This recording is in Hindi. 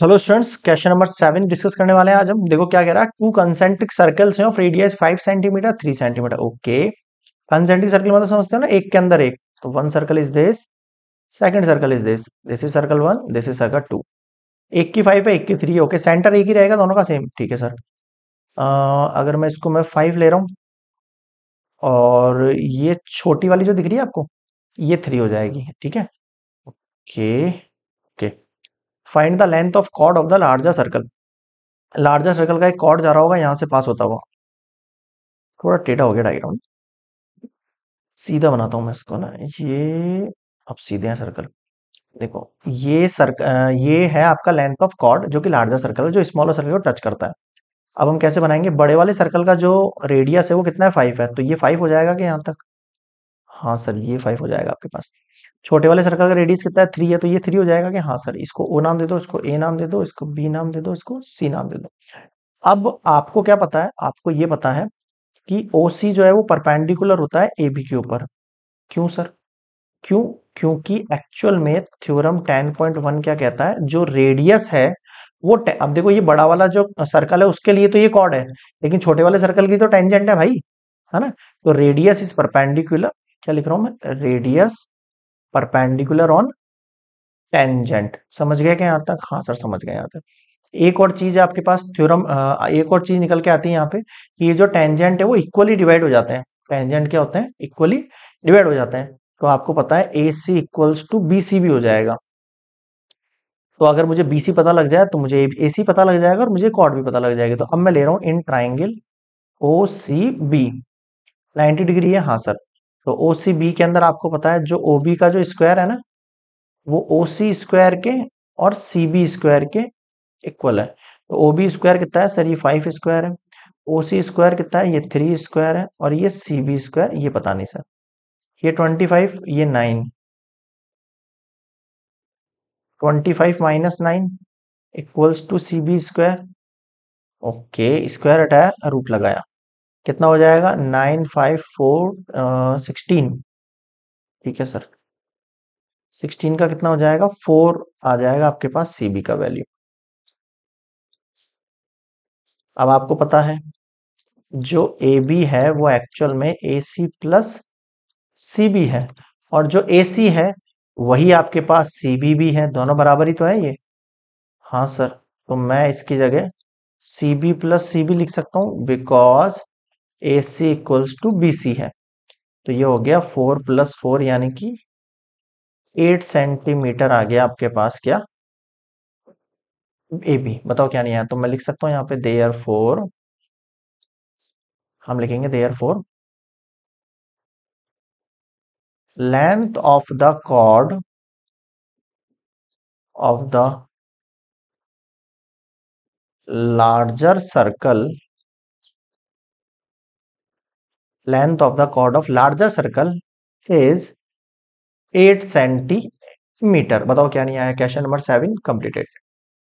hello students question number seven discuss करने वाले हैं आज हम देखो क्या कह रहा है टू कंसेंट्रिक सर्कल्स हैं of radius five centimeter three centimeter okay concentric circle मतलब समझते हो ना एक के अंदर एक तो one circle is this second circle is this this is circle one this is circle two एक की फाइव है एक की थ्री ओके सेंटर एक ही रहेगा दोनों का सेम ठीक है सर आ, अगर मैं इसको मैं फाइव ले रहा हूँ और ये छोटी वाली जो दिख रही है आपको ये थ्री हो जाएगी ठीक है okay find the length of chord of the larger circle larger circle का एक कॉर्ड जा रहा होगा यहां से पास होता हुआ थोड़ा टेढ़ा हो गया डायग्राम सीधा बनाता हूं मैं इसको ना ये अब सीधे हैं सर्कल देखो ये सर्क ये है आपका लेंथ ऑफ कॉर्ड जो कि लार्जर सर्कल है जो स्मॉलर सर्कल को टच करता है अब हम कैसे बनाएंगे बड़े वाले सर्कल का जो रेडियस है वो कितना है फाइव है तो ये फाइव हो जाएगा कि यहाँ तक हाँ सर ये फाइव हो जाएगा आपके पास छोटे वाले सर्कल का रेडियस कितना है थ्री है तो ये थ्री हो जाएगा कि हाँ सर इसको ओ नाम दे दो इसको ए नाम दे दो इसको बी नाम दे दो इसको सी नाम दे दो अब आपको क्या पता है आपको ये पता है कि ओ सी जो है वो परपेंडिकुलर होता है ए बी के ऊपर क्यों सर क्यों क्योंकि एक्चुअल में थ्योरम 10.1 क्या कहता है जो रेडियस है वो अब देखो ये बड़ा वाला जो सर्कल है उसके लिए तो ये कॉर्ड है लेकिन छोटे वाले सर्कल की तो टेंजेंट है भाई है ना तो रेडियस इज परपेंडिकुलर क्या लिख रहा हूं मैं रेडियस परपेंडिकुलर ऑन टेंजेंट समझ गया क्या यहाँ तक हाँ सर समझ गया यहाँ तक एक और चीज आपके पास थ्योरम एक और चीज निकल के आती है यहाँ पे कि ये जो टेंजेंट है वो इक्वली डिवाइड हो जाते हैं टेंजेंट क्या होते हैं इक्वली डिवाइड हो जाते हैं तो आपको पता है A C equals to B C भी हो जाएगा तो अगर मुझे बी सी पता लग जाए तो मुझे ए सी पता लग जाएगा और मुझे कॉड भी पता लग जाएगी तो अब मैं ले रहा हूं in triangle O C B ninety degree है हाँ सर तो ओ सी बी के अंदर आपको पता है जो ओ बी का जो स्क्वायर है ना वो ओ सी स्क्वायर के और सी बी स्क्वायर के इक्वल है तो ओ बी स्क्वायर कितना है सर ये फाइव स्क्वायर है ओ सी स्क्वायर कितना है ये थ्री स्क्वायर है और ये सी बी स्क्वायर ये पता नहीं सर ये ट्वेंटी फाइव ये nine twenty five minus nine equals to C B square okay square हटाया रूट लगाया कितना हो जाएगा नाइन फाइव फोर सिक्सटीन ठीक है सर सिक्सटीन का कितना हो जाएगा फोर आ जाएगा आपके पास सीबी का वैल्यू अब आपको पता है जो ए बी है वो एक्चुअल में ए सी प्लस सी बी है और जो ए सी है वही आपके पास सी बी भी है दोनों बराबर ही तो है ये हाँ सर तो मैं इसकी जगह C B plus C B लिख सकता हूं because A C equals to B C है तो ये हो गया फोर प्लस फोर यानी कि एट सेंटीमीटर आ गया आपके पास क्या ए बी बताओ क्या नहीं आया तो मैं लिख सकता हूं यहाँ पे देयर फोर हम लिखेंगे therefore length of the chord of the larger circle length of the chord of larger circle is 8 centimeter बताओ क्या नहीं आया क्वेश्चन नंबर सेवन कंप्लीटेड